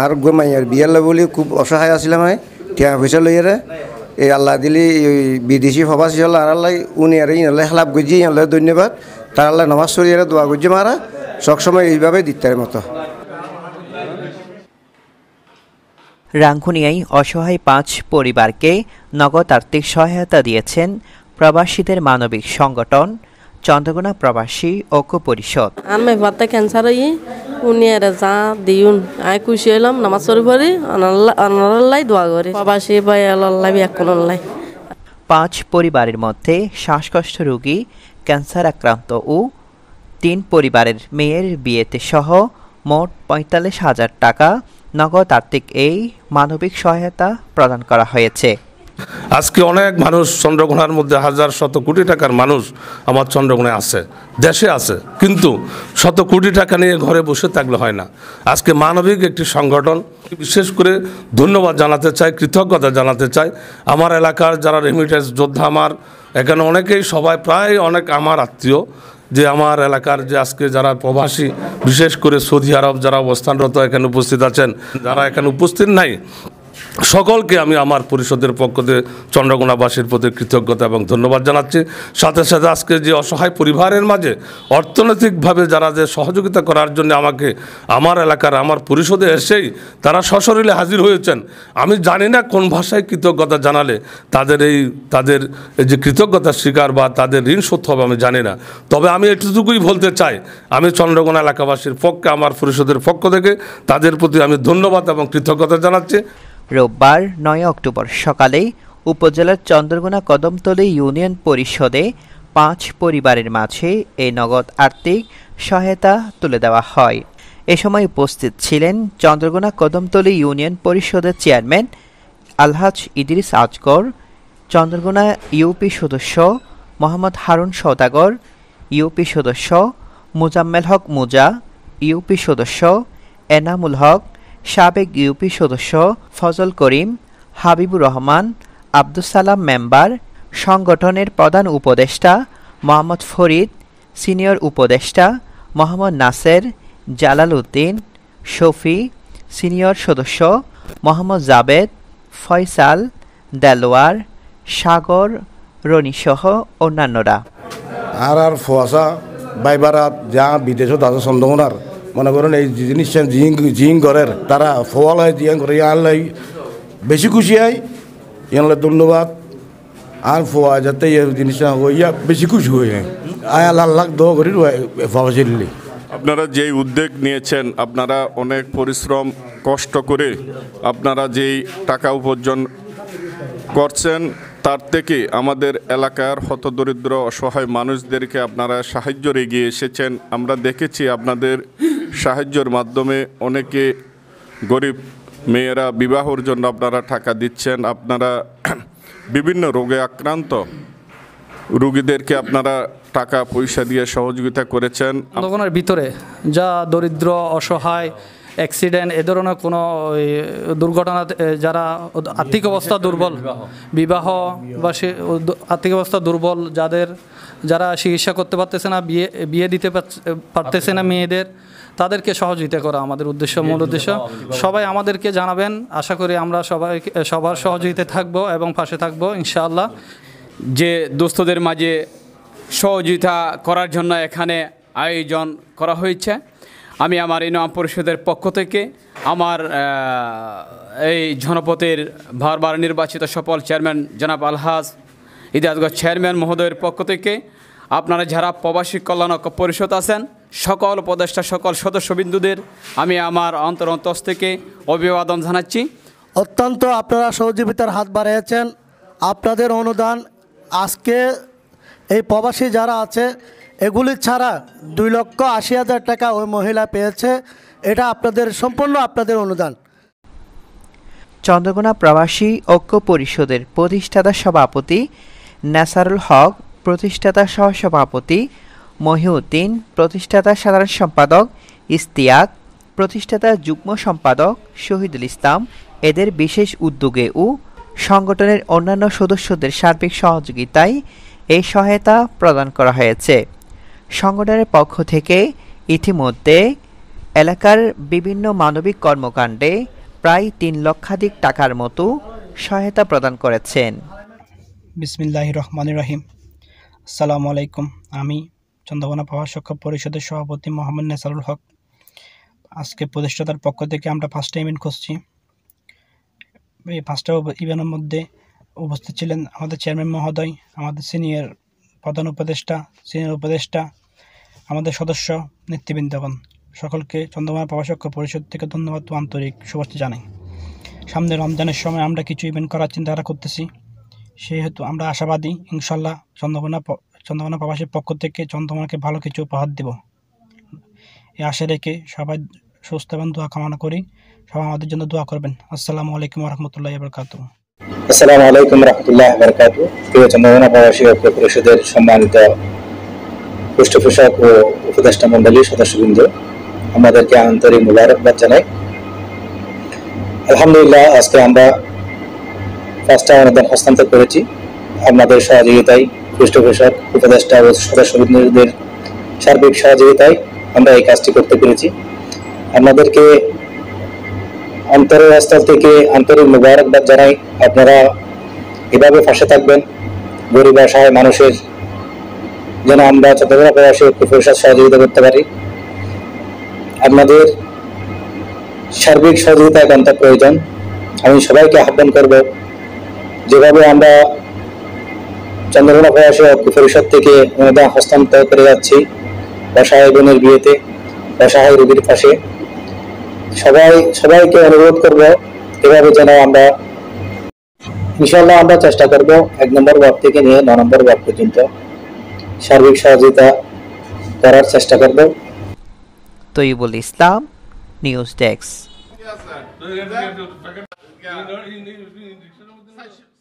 আর গোমাই আর বিয়াল্লা বলি খুব অসহায় আসলাম হয় ঠিয়া পয়সা লইয়ারে এই আল্লাহ দিলি ওই বিদেশি ফবাসি হল আর আল্লাহ উনি আর ইনলে হেলাপ গুজি ইনলে ধন্যবাদ তার আল্লাহ নমাজ সরিয়ে দোয়া গুজি মারা সবসময় এইভাবে দিত্তার মতো রাঙ্গুনিয়ায় অসহায় পাঁচ পরিবারকে নগদ আর্থিক সহায়তা দিয়েছেন প্রবাসীদের মানবিক সংগঠন চন্দ্রগোনা প্রবাসী ঐক্য পরিষদ আমি ভাতা ক্যান্সার হই উনিয়ারে যা দিউন আয় খুশি হইলাম নামাজ সরি পড়ি আনাল্লাই দোয়া করি প্রবাসী ভাই আল্লাহ এখন আল্লাহ পাঁচ পরিবারের মধ্যে শ্বাসকষ্ট রোগী ক্যান্সার আক্রান্ত ও তিন পরিবারের মেয়ের বিয়েতে সহ মোট পঁয়তাল্লিশ হাজার টাকা নগদ আর্থিক এই মানবিক সহায়তা প্রদান করা হয়েছে আজকে অনেক মানুষ চন্দ্রকোনার মধ্যে হাজার শত কোটি টাকার মানুষ আমার চন্দ্রকোনায় আছে দেশে আছে কিন্তু শত কোটি টাকা নিয়ে ঘরে বসে থাকলে হয় না আজকে মানবিক একটি সংগঠন বিশেষ করে ধন্যবাদ জানাতে চাই কৃতজ্ঞতা জানাতে চাই আমার এলাকার যারা রেমিটেন্স যোদ্ধা আমার এখানে অনেকেই সবাই প্রায় অনেক আমার আত্মীয় যে আমার এলাকার যে আজকে যারা প্রবাসী বিশেষ করে সৌদি আরব যারা অবস্থানরত এখানে উপস্থিত আছেন যারা এখানে উপস্থিত নাই সকলকে আমি আমার পরিষদের পক্ষ থেকে চন্দ্রকোনাবাসীর প্রতি কৃতজ্ঞতা এবং ধন্যবাদ জানাচ্ছি সাথে সাথে আজকে যে অসহায় পরিবারের মাঝে অর্থনৈতিকভাবে যারা যে সহযোগিতা করার জন্য আমাকে আমার এলাকার আমার পরিষদে এসেই তারা সশরীরে হাজির হয়েছেন আমি জানি না কোন ভাষায় কৃতজ্ঞতা জানালে তাদের এই তাদের এই যে কৃতজ্ঞতা স্বীকার বা তাদের ঋণ শোধ হবে আমি জানি না তবে আমি এটুকুই বলতে চাই আমি চন্দ্রকোনা এলাকাবাসীর পক্ষে আমার পরিষদের পক্ষ থেকে তাদের প্রতি আমি ধন্যবাদ এবং কৃতজ্ঞতা জানাচ্ছি রোববার নয় অক্টোবর সকালে উপজেলার চন্দ্রগোনা কদমতলী ইউনিয়ন পরিষদে পাঁচ পরিবারের মাঝে এই নগদ আর্থিক সহায়তা তুলে দেওয়া হয় এ সময় উপস্থিত ছিলেন চন্দ্রগোনা কদমতলী ইউনিয়ন পরিষদের চেয়ারম্যান আলহাজ ইদ্রিস আজগর চন্দ্রগোনা ইউপি সদস্য মোহাম্মদ হারুন সৌদাগর ইউপি সদস্য মোজাম্মেল হক মোজা ইউপি সদস্য এনামুল হক সাবেক ইউপি সদস্য ফজল করিম হাবিবুর রহমান আব্দুস সালাম মেম্বার সংগঠনের প্রধান উপদেষ্টা মোহাম্মদ ফরিদ সিনিয়র উপদেষ্টা মোহাম্মদ নাসের জালাল উদ্দিন শফি সিনিয়র সদস্য মোহাম্মদ জাবেদ ফয়সাল দেলোয়ার সাগর রনিসহ অন্যান্যরা আর আর ফোয়াশা বাইবার যা বিদেশত আছে চন্দ্রমোনার মনে করেন এই জিনিস জিং জিং ঘরের তারা ফল হয় জিয়াং ঘরে আনলাই বেশি খুশি হয় ইয়ানলে ধন্যবাদ আর ফোয়া যাতে জিনিসটা হইয়া বেশি খুশি হয়ে যায় আয় আল্লাহ লাখ দো করি ফাওয়া চিল্লি আপনারা যেই উদ্যোগ নিয়েছেন আপনারা অনেক পরিশ্রম কষ্ট করে আপনারা যেই টাকা উপার্জন করছেন তার থেকে আমাদের এলাকার হতদরিদ্র অসহায় মানুষদেরকে আপনারা সাহায্য এগিয়ে এসেছেন আমরা দেখেছি আপনাদের সাহায্যের মাধ্যমে অনেকে গরিব মেয়েরা বিবাহর জন্য আপনারা টাকা দিচ্ছেন আপনারা বিভিন্ন রোগে আক্রান্ত রুগীদেরকে আপনারা টাকা পয়সা দিয়ে সহযোগিতা করেছেন ভিতরে যা দরিদ্র অসহায় অ্যাক্সিডেন্ট এ ধরনের কোনো দুর্ঘটনা যারা আর্থিক অবস্থা দুর্বল বিবাহ বা সে আর্থিক অবস্থা দুর্বল যাদের যারা চিকিৎসা করতে পারতেছে না বিয়ে বিয়ে দিতে পারতেছে না মেয়েদের তাদেরকে সহযোগিতা করা আমাদের উদ্দেশ্য মূল উদ্দেশ্য সবাই আমাদেরকে জানাবেন আশা করি আমরা সবাই সবার সহযোগিতা থাকবো এবং পাশে থাকবো ইনশাআল্লাহ যে দোস্তদের মাঝে সহযোগিতা করার জন্য এখানে আয়োজন করা হয়েছে আমি আমার ইনাম পরিষদের পক্ষ থেকে আমার এই জনপথের ভারবার নির্বাচিত সফল চেয়ারম্যান জনাব আলহাজ ইতিহাসগত চেয়ারম্যান মহোদয়ের পক্ষ থেকে আপনারা যারা প্রবাসী কল্যাণ পরিষদ আছেন সকল উপদেষ্টা সকল সদস্যবিন্দুদের আমি আমার অন্তর অন্তস থেকে অভিবাদন জানাচ্ছি অত্যন্ত আপনারা সহযোগিতার হাত বাড়িয়েছেন আপনাদের অনুদান আজকে এই প্রবাসী যারা আছে এগুলি ছাড়া দুই লক্ষ আশি হাজার টাকা ওই মহিলা পেয়েছে এটা আপনাদের সম্পূর্ণ আপনাদের অনুদান চন্দ্রকোনা প্রবাসী ঐক্য পরিষদের প্রতিষ্ঠাতা সভাপতি নাসারুল হক প্রতিষ্ঠাতা সহসভাপতি মহিউদ্দিন প্রতিষ্ঠাতা সাধারণ সম্পাদক ইস্তিয়াক প্রতিষ্ঠাতা যুগ্ম সম্পাদক শহীদুল ইসলাম এদের বিশেষ উদ্যোগে ও সংগঠনের অন্যান্য সদস্যদের সার্বিক সহযোগিতায় এই সহায়তা প্রদান করা হয়েছে সংগঠনের পক্ষ থেকে ইতিমধ্যে এলাকার বিভিন্ন মানবিক কর্মকাণ্ডে প্রায় তিন লক্ষাধিক টাকার মতো সহায়তা প্রদান করেছেন বিসমিল্লাহ রহমান রাহিম আসসালামু আলাইকুম আমি চন্দ্রকোনা প্রভাষক পরিষদের সভাপতি মোহাম্মদ নেসারুল হক আজকে প্রতিষ্ঠাতার পক্ষ থেকে আমরা ফার্স্টটা ইভেন্ট খুঁজছি এই ফার্স্টটা ইভেন্টের মধ্যে উপস্থিত ছিলেন আমাদের চেয়ারম্যান মহোদয় আমাদের সিনিয়র প্রধান উপদেষ্টা সিনিয়র উপদেষ্টা আমাদের সদস্য নেতৃবৃন্দগণ সকলকে চন্দ্রমা প্রভাষক পরিষদ থেকে ধন্যবাদ আন্তরিক শুভেচ্ছা জানাই সামনে রমজানের সময় আমরা কিছু ইভেন্ট করার চিন্তাধারা করতেছি সেহেতু আমরা আশাবাদী ইনশাল্লাহ চন্দ্রকোনা চন্দ্রকোনা প্রবাসীর পক্ষ থেকে চন্দ্রকোনাকে ভালো কিছু উপহার দেব এ আশা রেখে সবাই সুস্থ এবং দোয়া কামনা করি সবাই আমাদের জন্য দোয়া করবেন আসসালামু আলাইকুম রহমতুল্লাহ বরকাত আসসালামু আলাইকুম রহমতুল্লাহ বরকাত প্রিয় চন্দ্রকোনা প্রবাসী পরিষদের সম্মানিত পৃষ্ঠপোষক ও উপদেষ্টা মন্ডলীর সদস্যবৃন্দ আমাদেরকে আন্তরিক মোবারকবাদ জানাই আলহামদুলিল্লাহ আজকে আমরা পাঁচটা অনুদান হস্তান্তর করেছি আপনাদের সহযোগিতায় পৃষ্ঠপোষক উপদেষ্টা ও সদস্যবৃন্দদের সার্বিক সহযোগিতায় আমরা এই কাজটি করতে পেরেছি আপনাদেরকে অন্তরস্থল থেকে আন্তরিক মোবারকবাদ জানাই আপনারা এভাবে ফাঁসে থাকবেন গরিব অসহায় মানুষের যেন আমরা চট্টগ্রাম প্রবাসী ঐক্য সহযোগিতা করতে পারি আপনাদের সার্বিক সহযোগিতা একান্ত প্রয়োজন আমি সবাইকে আহ্বান করব যেভাবে আমরা চন্দ্রকোনা প্রবাসী ঐক্য পরিষদ থেকে অনুদান হস্তান্তর করে যাচ্ছি অসহায় বোনের বিয়েতে অসহায় রোগীর পাশে সবাই সবাইকে অনুরোধ করব এভাবে যেন আমরা ইনশাল্লাহ আমরা চেষ্টা করব এক নম্বর ওয়ার্ড থেকে নিয়ে ন নম্বর ওয়ার্ড পর্যন্ত সার্বিক সহযোগিতা করার চেষ্টা করব তৈবুল ইসলাম নিউজ ডেস্ক